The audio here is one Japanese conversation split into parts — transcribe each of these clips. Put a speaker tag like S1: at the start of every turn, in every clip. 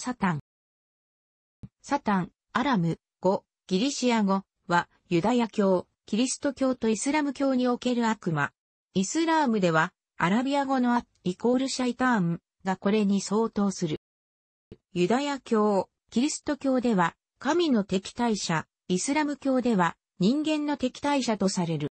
S1: サタン。サタン、アラム、語、ギリシア語は、ユダヤ教、キリスト教とイスラム教における悪魔。イスラームでは、アラビア語のアイコールシャイターンがこれに相当する。ユダヤ教、キリスト教では、神の敵対者、イスラム教では、人間の敵対者とされる。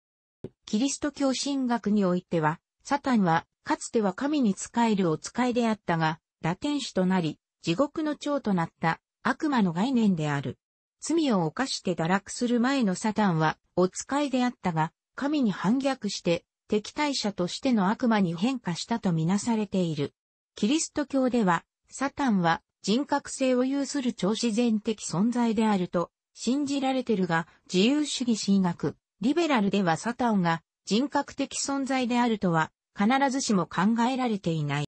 S1: キリスト教神学においては、サタンは、かつては神に仕えるお使いであったが、ラテンとなり、地獄の長となった悪魔の概念である。罪を犯して堕落する前のサタンは、お使いであったが、神に反逆して、敵対者としての悪魔に変化したとみなされている。キリスト教では、サタンは人格性を有する超自然的存在であると信じられてるが、自由主義神学、リベラルではサタンが人格的存在であるとは必ずしも考えられていない。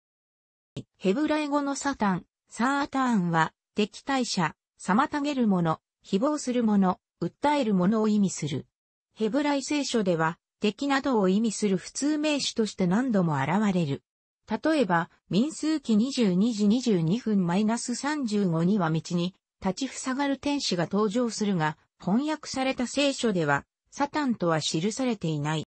S1: ヘブライ語のサタンサーターンは、敵対者、妨げる者、誹謗する者、訴える者を意味する。ヘブライ聖書では、敵などを意味する普通名詞として何度も現れる。例えば、民数記22時22分マイナス -35 には道に、立ち塞がる天使が登場するが、翻訳された聖書では、サタンとは記されていない。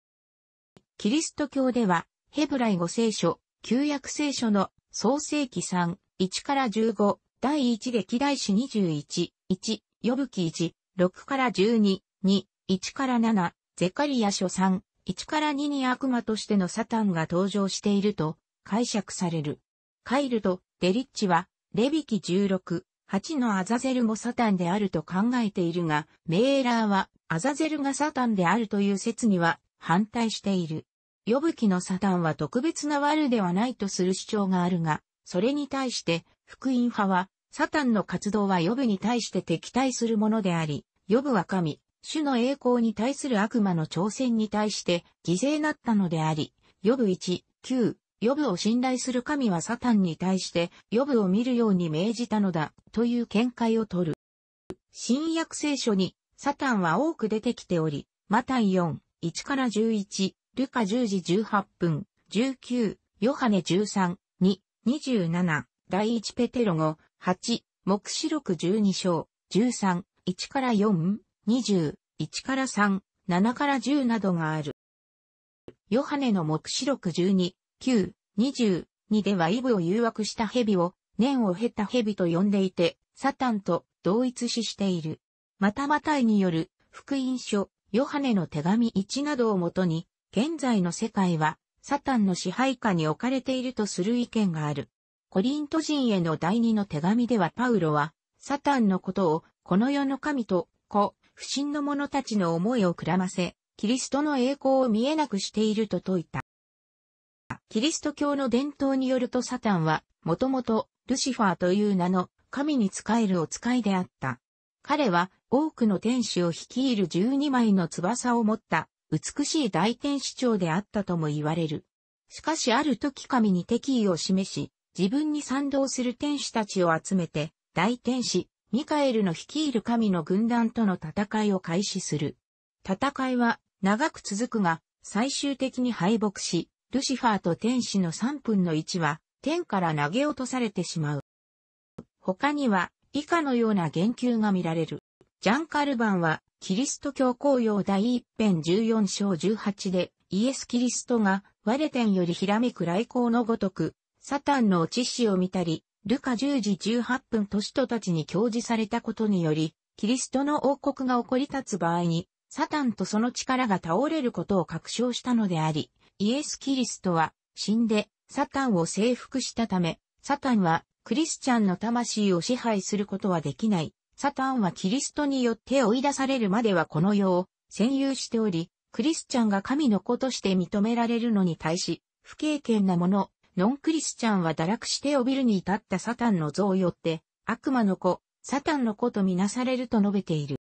S1: キリスト教では、ヘブライ語聖書、旧約聖書の創世記3、1から15、第1歴代史21、1、呼ぶ記1、6から12、2、1から7、ゼカリア書3、1から2に悪魔としてのサタンが登場していると解釈される。カイルとデリッチは、レビキ16、8のアザゼルもサタンであると考えているが、メーラーはアザゼルがサタンであるという説には反対している。呼ぶ記のサタンは特別な悪ではないとする主張があるが、それに対して、福音派は、サタンの活動はヨブに対して敵対するものであり、ヨブは神、主の栄光に対する悪魔の挑戦に対して犠牲なったのであり、ヨブ1、9、ヨブを信頼する神はサタンに対して、ヨブを見るように命じたのだ、という見解を取る。新約聖書に、サタンは多く出てきており、マタイ4、1から11、ルカ10時18分、19、ヨハネ13、27、第1ペテロ語8、目視録12章、13、1から4、2十1から3、7から10などがある。ヨハネの目視録12、9、二十二ではイブを誘惑した蛇を、年を経た蛇と呼んでいて、サタンと同一視している。またマタイによる、福音書、ヨハネの手紙1などをもとに、現在の世界は、サタンの支配下に置かれているとする意見がある。コリント人への第二の手紙ではパウロは、サタンのことを、この世の神と、子、不信の者たちの思いをくらませ、キリストの栄光を見えなくしていると説いた。キリスト教の伝統によるとサタンは、もともと、ルシファーという名の、神に仕えるお使いであった。彼は、多くの天使を率いる12枚の翼を持った、美しい大天使長であったとも言われる。しかしある時神に敵意を示し、自分に賛同する天使たちを集めて、大天使、ミカエルの率いる神の軍団との戦いを開始する。戦いは長く続くが、最終的に敗北し、ルシファーと天使の3分の1は、天から投げ落とされてしまう。他には、以下のような言及が見られる。ジャンカルバンは、キリスト教公用第一編14章18で、イエス・キリストが、我天よりひらめく来光のごとく、サタンの落ち死を見たり、ルカ10時18分都市とたちに教示されたことにより、キリストの王国が起こり立つ場合に、サタンとその力が倒れることを確証したのであり、イエス・キリストは、死んで、サタンを征服したため、サタンは、クリスチャンの魂を支配することはできない。サタンはキリストによって追い出されるまではこの世を占有しており、クリスチャンが神の子として認められるのに対し、不経験な者、ノンクリスチャンは堕落しておびるに至ったサタンの像をよって、悪魔の子、サタンの子とみなされると述べている。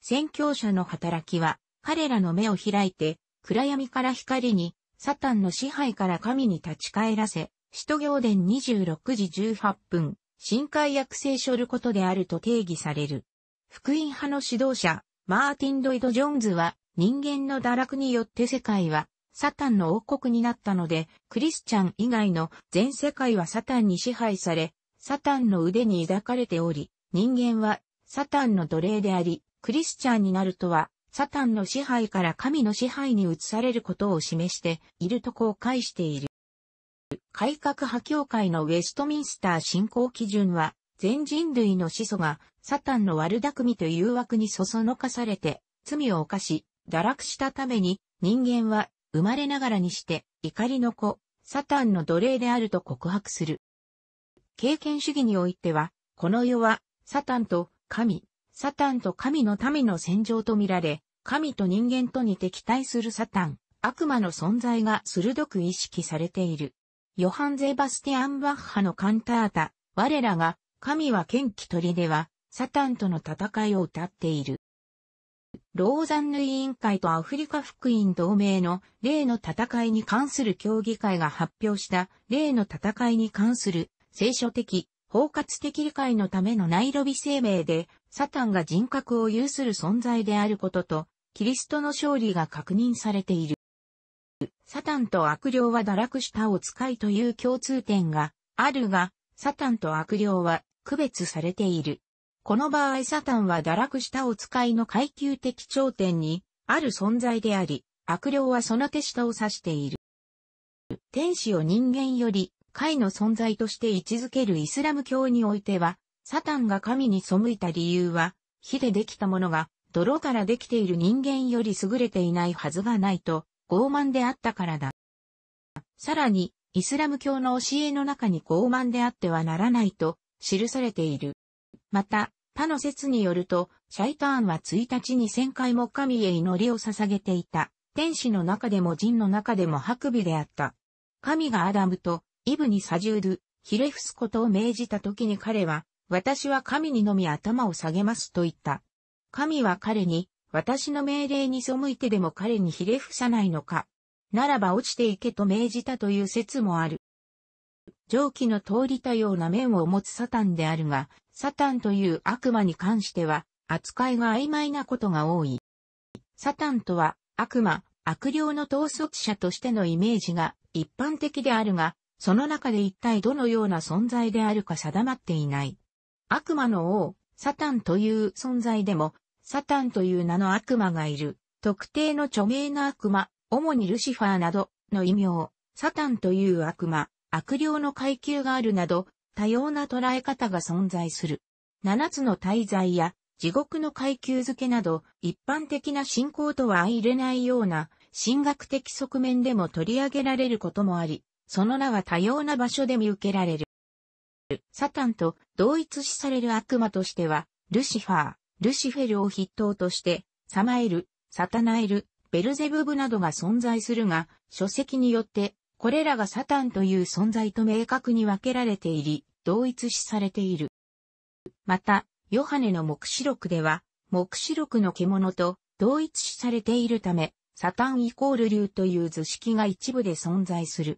S1: 宣教者の働きは、彼らの目を開いて、暗闇から光に、サタンの支配から神に立ち返らせ、使徒行伝26時18分。新海約聖書ることであると定義される。福音派の指導者、マーティン・ロイド・ジョーンズは、人間の堕落によって世界は、サタンの王国になったので、クリスチャン以外の全世界はサタンに支配され、サタンの腕に抱かれており、人間はサタンの奴隷であり、クリスチャンになるとは、サタンの支配から神の支配に移されることを示していると公開している。改革派協会のウェストミンスター信仰基準は、全人類の始祖が、サタンの悪巧みと誘惑にそそのかされて、罪を犯し、堕落したために、人間は、生まれながらにして、怒りの子、サタンの奴隷であると告白する。経験主義においては、この世は、サタンと神、サタンと神の民の戦場とみられ、神と人間とに敵対するサタン、悪魔の存在が鋭く意識されている。ヨハン・ゼバスティアン・バッハのカンタータ、我らが、神は剣気取りでは、サタンとの戦いを歌っている。ローザンヌ委員会とアフリカ福音同盟の例の戦いに関する協議会が発表した例の戦いに関する聖書的、包括的理解のためのナイロビ声明で、サタンが人格を有する存在であることと、キリストの勝利が確認されている。サタンと悪霊は堕落したお使いという共通点があるが、サタンと悪霊は区別されている。この場合サタンは堕落したお使いの階級的頂点にある存在であり、悪霊はその手下を指している。天使を人間より会の存在として位置づけるイスラム教においては、サタンが神に背いた理由は、火でできたものが泥からできている人間より優れていないはずがないと傲慢であったからだ。さらに、イスラム教の教えの中に傲慢であってはならないと記されている。また、他の説によると、シャイターンは1日に1000回も神へ祈りを捧げていた。天使の中でも人の中でも白尾であった。神がアダムとイブにサジュール、ひれ伏すことを命じた時に彼は、私は神にのみ頭を下げますと言った。神は彼に、私の命令に背いてでも彼にひれ伏さないのか。ならば落ちていけと命じたという説もある。上記の通りたような面を持つサタンであるが、サタンという悪魔に関しては、扱いが曖昧なことが多い。サタンとは、悪魔、悪霊の統率者としてのイメージが一般的であるが、その中で一体どのような存在であるか定まっていない。悪魔の王、サタンという存在でも、サタンという名の悪魔がいる、特定の著名な悪魔、主にルシファーなどの異名、サタンという悪魔、悪霊の階級があるなど、多様な捉え方が存在する。七つの大罪や地獄の階級付けなど、一般的な信仰とは相入れないような、神学的側面でも取り上げられることもあり、その名は多様な場所で見受けられる。サタンと同一視される悪魔としては、ルシファー、ルシフェルを筆頭として、サマエル、サタナエル、ベルゼブブなどが存在するが、書籍によって、これらがサタンという存在と明確に分けられていり、同一視されている。また、ヨハネの目視録では、目視録の獣と同一視されているため、サタンイコール竜という図式が一部で存在する。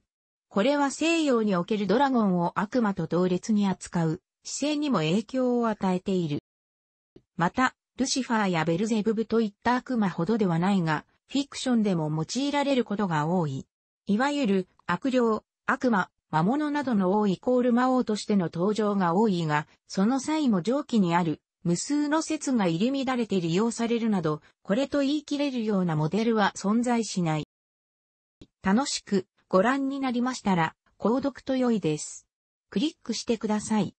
S1: これは西洋におけるドラゴンを悪魔と同列に扱う姿勢にも影響を与えている。また、ルシファーやベルゼブブといった悪魔ほどではないが、フィクションでも用いられることが多い。いわゆる、悪霊、悪魔、魔物などの王イコール魔王としての登場が多いが、その際も上記にある、無数の説が入り乱れて利用されるなど、これと言い切れるようなモデルは存在しない。楽しくご覧になりましたら、購読と良いです。クリックしてください。